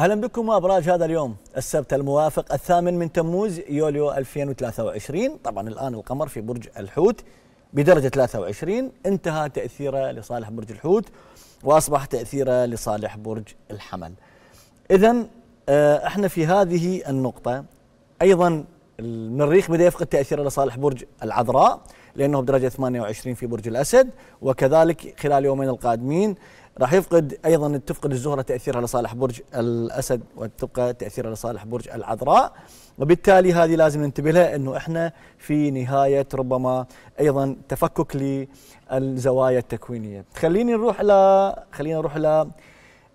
اهلا بكم وابراج هذا اليوم السبت الموافق الثامن من تموز يوليو 2023 طبعا الان القمر في برج الحوت بدرجه 23 انتهى تاثيره لصالح برج الحوت واصبح تاثيره لصالح برج الحمل. اذا آه، احنا في هذه النقطه ايضا المريخ بدا يفقد تاثيره لصالح برج العذراء لانه بدرجه 28 في برج الاسد وكذلك خلال يومين القادمين راح يفقد ايضا تفقد الزهره تاثيرها لصالح برج الاسد وتبقى تاثيرها لصالح برج العذراء وبالتالي هذه لازم ننتبه لها انه احنا في نهايه ربما ايضا تفكك للزوايا التكوينيه خليني نروح ل خلينا نروح ل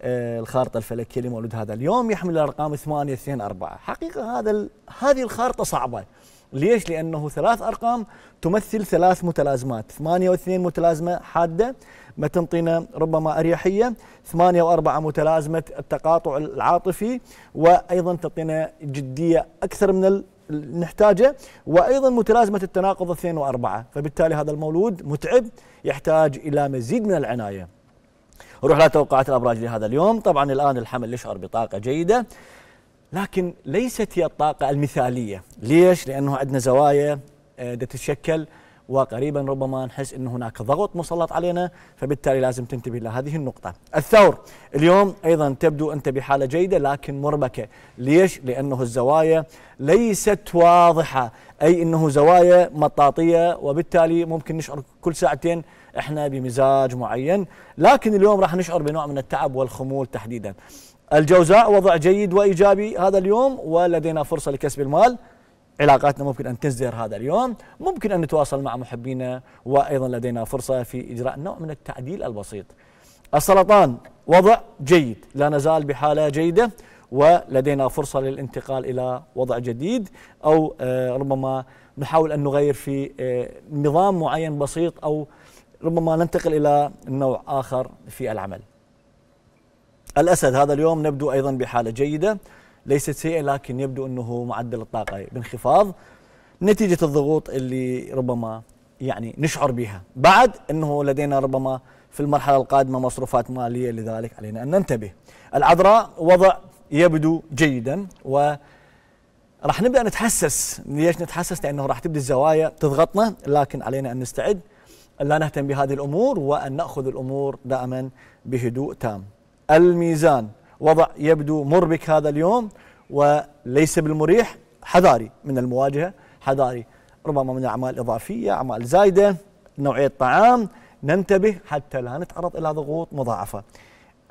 آه، الخارطه الفلكيه لمولود هذا اليوم يحمل الارقام 8 2 4 حقيقه هذا هذه الخارطه صعبه ليش؟ لانه ثلاث ارقام تمثل ثلاث متلازمات، ثمانية واثنين متلازمة حادة ما تنطينا ربما اريحية، ثمانية واربعة متلازمة التقاطع العاطفي وايضا تعطينا جدية اكثر من نحتاجه وايضا متلازمه التناقض اثنين واربعه، فبالتالي هذا المولود متعب يحتاج الى مزيد من العنايه. نروح لتوقعات الابراج لهذا اليوم طبعا الان الحمل يشعر بطاقه جيده لكن ليست هي الطاقه المثاليه ليش لانه عندنا زوايا آه، تتشكل وقريبا ربما نحس أن هناك ضغط مسلط علينا فبالتالي لازم تنتبه إلى هذه النقطة الثور اليوم أيضا تبدو أنت بحالة جيدة لكن مربكة ليش؟ لأنه الزوايا ليست واضحة أي أنه زوايا مطاطية وبالتالي ممكن نشعر كل ساعتين احنا بمزاج معين لكن اليوم راح نشعر بنوع من التعب والخمول تحديدا الجوزاء وضع جيد وايجابي هذا اليوم ولدينا فرصه لكسب المال علاقاتنا ممكن أن تزدهر هذا اليوم ممكن أن نتواصل مع محبينا وأيضا لدينا فرصة في إجراء نوع من التعديل البسيط السرطان وضع جيد لا نزال بحالة جيدة ولدينا فرصة للانتقال إلى وضع جديد أو آه، ربما نحاول أن نغير في آه، نظام معين بسيط أو ربما ننتقل إلى نوع آخر في العمل الأسد هذا اليوم نبدو أيضا بحالة جيدة ليست سيئه لكن يبدو انه معدل الطاقه بانخفاض نتيجه الضغوط اللي ربما يعني نشعر بها بعد انه لدينا ربما في المرحله القادمه مصروفات ماليه لذلك علينا ان ننتبه العذراء وضع يبدو جيدا و راح نبدا نتحسس ليش نتحسس لانه راح تبدا الزوايا تضغطنا لكن علينا ان نستعد أن لا نهتم بهذه الامور وان ناخذ الامور دائما بهدوء تام الميزان وضع يبدو مربك هذا اليوم وليس بالمريح حذاري من المواجهة حذاري ربما من أعمال إضافية أعمال زايدة نوعية طعام ننتبه حتى لا نتعرض إلى ضغوط مضاعفة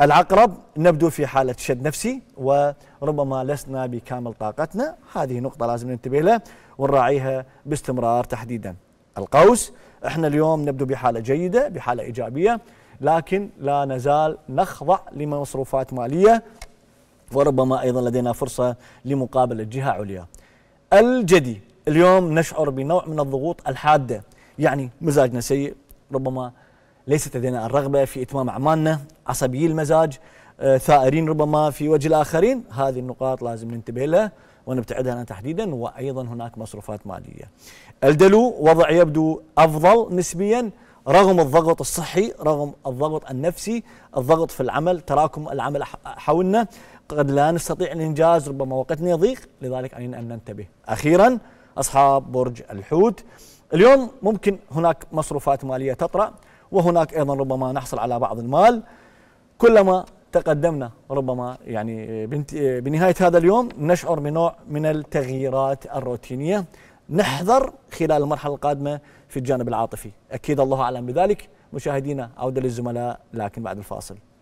العقرب نبدو في حالة شد نفسي وربما لسنا بكامل طاقتنا هذه نقطة لازم ننتبه لها ونراعيها باستمرار تحديدا القوس احنا اليوم نبدو بحالة جيدة بحالة إيجابية لكن لا نزال نخضع لمصروفات مالية وربما أيضا لدينا فرصة لمقابلة جهة عليا الجدي اليوم نشعر بنوع من الضغوط الحادة يعني مزاجنا سيء ربما ليست لدينا الرغبة في إتمام أعمالنا عصبي المزاج آه، ثائرين ربما في وجه الآخرين هذه النقاط لازم ننتبه لها ونبتعد عنها تحديدا وأيضا هناك مصروفات مالية الدلو وضع يبدو أفضل نسبيا رغم الضغط الصحي رغم الضغط النفسي الضغط في العمل تراكم العمل حولنا قد لا نستطيع الإنجاز ربما وقتنا يضيق لذلك علينا أن ننتبه أخيرا أصحاب برج الحوت اليوم ممكن هناك مصروفات مالية تطرأ وهناك أيضا ربما نحصل على بعض المال كلما تقدمنا ربما يعني بنهاية هذا اليوم نشعر بنوع من التغييرات الروتينية نحذر خلال المرحلة القادمة في الجانب العاطفي أكيد الله أعلم بذلك مشاهدينا عودة للزملاء لكن بعد الفاصل